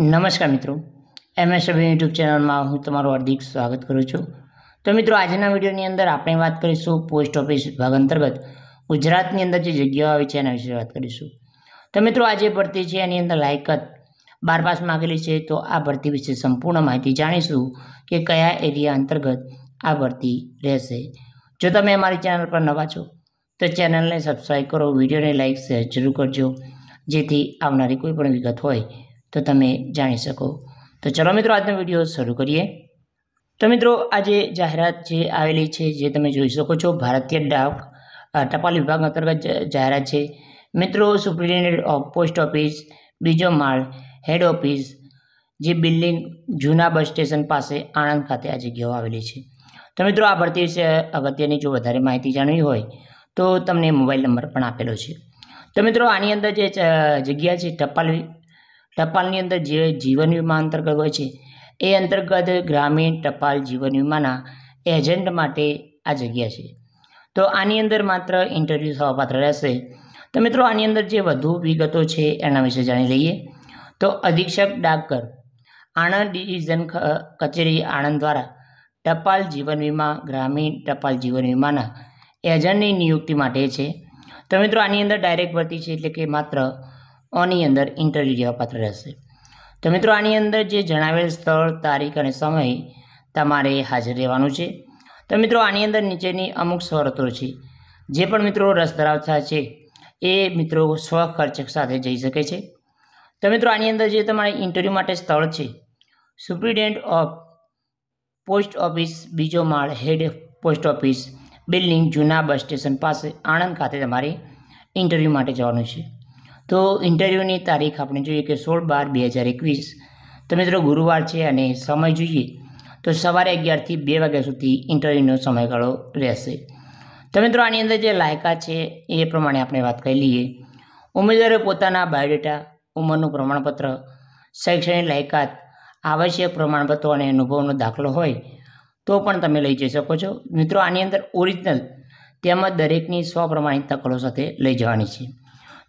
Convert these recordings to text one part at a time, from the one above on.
નમસ્કાર મિત્રો MS અભિ YouTube ચેનલમાં હું તમારું હાર્દિક સ્વાગત કરું છું તો મિત્રો આજના વિડીયોની અંદર આપણે વાત કરીશું પોસ્ટ ઓફિસ વિભાગ અંતર્ગત ગુજરાતની અંદર જે જગ્યાઓ આવી છે એના વિશે વાત કરીશું તો મિત્રો આ જે ભરતી છે એની અંદર લાયકત બાર પાસ માગેલી છે તો આ ભરતી વિશે સંપૂર્ણ માહિતી જાણીશું કે કયા એરિયા અંતર્ગત આ ભરતી રહેશે જો તમે અમારી ચેનલ પર નવા છો તો ચેનલને સબસ્ક્રાઈબ કરો વિડીયોને લાઇક શેર જરૂર કરજો જેથી આવનારી કોઈ પણ વિગત હોય તો તમે જાણી શકો તો ચલો મિત્રો આજનો વિડીયો શરૂ કરીએ તો મિત્રો આજે જાહેરાત જે આવેલી છે જે તમે જોઈ શકો છો ભારતીય ડાક ટપાલ વિભાગ અંતર્ગત જાહેરાત છે મિત્રો સુપ્રિન્ટેન્ડન્ટ ઓફ પોસ્ટ ઓફિસ બીજો માળ હેડ ઓફિસ જે બિલ્ડિંગ જૂના બસ સ્ટેશન પાસે આણંદ ખાતે આ જગ્યાઓ આવેલી છે તો મિત્રો આ ભરતી વિશે અગત્યની જો વધારે માહિતી જાણવી હોય તો તમને મોબાઈલ નંબર પણ આપેલો છે તો મિત્રો આની અંદર જે જગ્યા છે ટપાલ ટપાલની અંદર જે જીવન વીમા અંતર્ગત હોય છે એ અંતર્ગત ગ્રામીણ ટપાલ જીવન વીમાના એજન્ટ માટે આ જગ્યા છે તો આની અંદર માત્ર ઇન્ટરવ્યૂ થવા પાત્ર રહેશે તો મિત્રો આની અંદર જે વધુ વિગતો છે એના વિશે જાણી લઈએ તો અધિક્ષક ડાકઘર આણંદ ડિવિઝન કચેરી આણંદ દ્વારા ટપાલ જીવન વીમા ગ્રામીણ ટપાલ જીવન વીમાના એજન્ટની નિયુક્તિ માટે છે તો મિત્રો આની અંદર ડાયરેક્ટ ભરતી છે એટલે કે માત્ર આની અંદર ઇન્ટરવ્યૂ લેવા રહેશે તો મિત્રો આની અંદર જે જણાવેલ સ્થળ તારીખ અને સમય તમારે હાજર રહેવાનું છે તો મિત્રો આની અંદર નીચેની અમુક શરતો છે જે પણ મિત્રો રસ ધરાવતા છે એ મિત્રો સ્વખર્ચક સાથે જઈ શકે છે તો મિત્રો આની અંદર જે તમારે ઇન્ટરવ્યૂ માટે સ્થળ છે સુપ્રિન્ટેન્ડન્ટ ઓફ પોસ્ટ ઓફિસ બીજો માળ હેડ પોસ્ટ ઓફિસ બિલ્ડિંગ જૂના બસ સ્ટેશન પાસે આણંદ ખાતે તમારે ઇન્ટરવ્યૂ માટે જવાનું છે તો ઇન્ટરવ્યૂની તારીખ આપણે જોઈએ કે સોળ બાર બે હજાર એકવીસ તો મિત્રો ગુરુવાર છે અને સમય જોઈએ તો સવારે અગિયારથી બે વાગ્યા સુધી ઇન્ટરવ્યૂનો સમયગાળો રહેશે તો મિત્રો આની અંદર જે લાયકાત છે એ પ્રમાણે આપણે વાત કરી લઈએ ઉમેદવારે પોતાના બાયોડેટા ઉંમરનું પ્રમાણપત્ર શૈક્ષણિક લાયકાત આવશ્યક પ્રમાણપત્રો અને અનુભવનો દાખલો હોય તો પણ તમે લઈ જઈ શકો છો મિત્રો આની અંદર ઓરિજિનલ તેમજ દરેકની સ્વપ્રમાણિત નકલો સાથે લઈ જવાની છે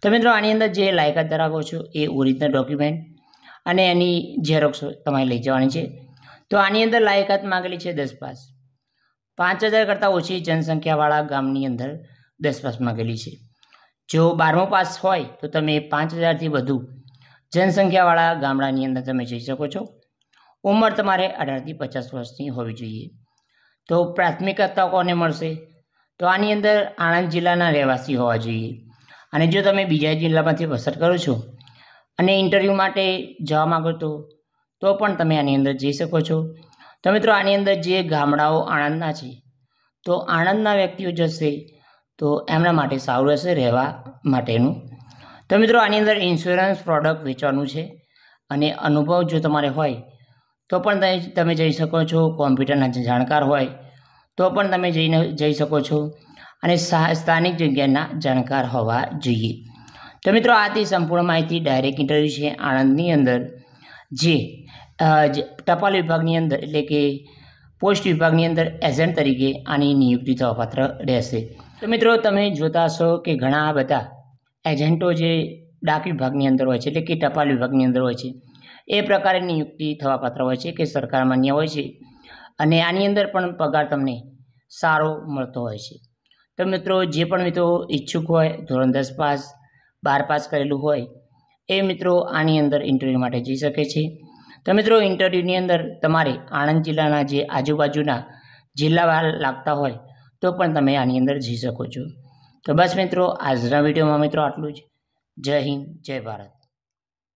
તો મિત્રો આની અંદર જે લાયકાત ધરાવો છો એ ઓરિજિનલ ડોક્યુમેન્ટ અને એની ઝેરોક્ષ તમારે લઈ જવાની છે તો આની અંદર લાયકાત માંગેલી છે દસ પાસ પાંચ હજાર કરતાં ઓછી જનસંખ્યાવાળા ગામની અંદર દસ પાસ માંગેલી છે જો બારમો પાસ હોય તો તમે પાંચ હજારથી વધુ જનસંખ્યાવાળા ગામડાની અંદર તમે જઈ શકો છો ઉંમર તમારે અઢારથી પચાસ વર્ષની હોવી જોઈએ તો પ્રાથમિકતા કોને મળશે તો આની અંદર આણંદ જિલ્લાના રહેવાસી હોવા જોઈએ અને જો તમે બીજા જિલ્લામાંથી પસાર કરો છો અને ઇન્ટરવ્યૂ માટે જવા માગો તો તો પણ તમે આની અંદર જઈ શકો છો તો મિત્રો આની અંદર જે ગામડાઓ આણંદના છે તો આણંદના વ્યક્તિઓ જશે તો એમના માટે સારું રહેશે રહેવા માટેનું તો મિત્રો આની અંદર ઇન્સ્યોરન્સ પ્રોડક્ટ વેચવાનું છે અને અનુભવ જો તમારે હોય તો પણ તમે જઈ શકો છો કોમ્પ્યુટરના જાણકાર હોય તો પણ તમે જઈને જઈ શકો છો અને સ્થાનિક જગ્યાના જાણકાર હોવા જોઈએ તો મિત્રો આથી સંપૂર્ણ માહિતી ડાયરેક્ટ ઇન્ટરવ્યૂ છે આણંદની અંદર જે ટપાલ વિભાગની અંદર એટલે કે પોસ્ટ વિભાગની અંદર એજન્ટ તરીકે આની નિયુક્તિ થવાપાત્ર રહેશે તો મિત્રો તમે જોતા હશો કે ઘણા બધા એજન્ટો જે ડાક વિભાગની અંદર હોય છે એટલે કે ટપાલ વિભાગની અંદર હોય છે એ પ્રકારે નિયુક્તિ થવાપાત્ર હોય છે કે સરકાર માન્ય હોય છે અને આની અંદર પણ પગાર તમને સારો મળતો હોય છે તો મિત્રો જે પણ મિત્રો ઈચ્છુક હોય ધોરણ દસ પાસ બાર પાસ કરેલું હોય એ મિત્રો આની અંદર ઇન્ટરવ્યૂ માટે જઈ શકે છે તો મિત્રો ઇન્ટરવ્યૂની અંદર તમારે આણંદ જિલ્લાના જે આજુબાજુના જિલ્લા લાગતા હોય તો પણ તમે આની અંદર જઈ શકો છો તો બસ મિત્રો આજના વિડીયોમાં મિત્રો આટલું જ જય હિન્દ જય ભારત